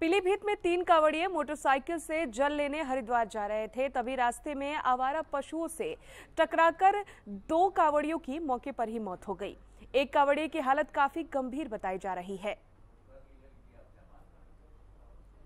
पीलीभीत में तीन कांवड़िए मोटरसाइकिल से जल लेने हरिद्वार जा रहे थे तभी रास्ते में आवारा पशुओं से टकराकर दो कांवड़ियों की मौके पर ही मौत हो गई एक कांवड़िए की हालत काफी गंभीर बताई जा रही है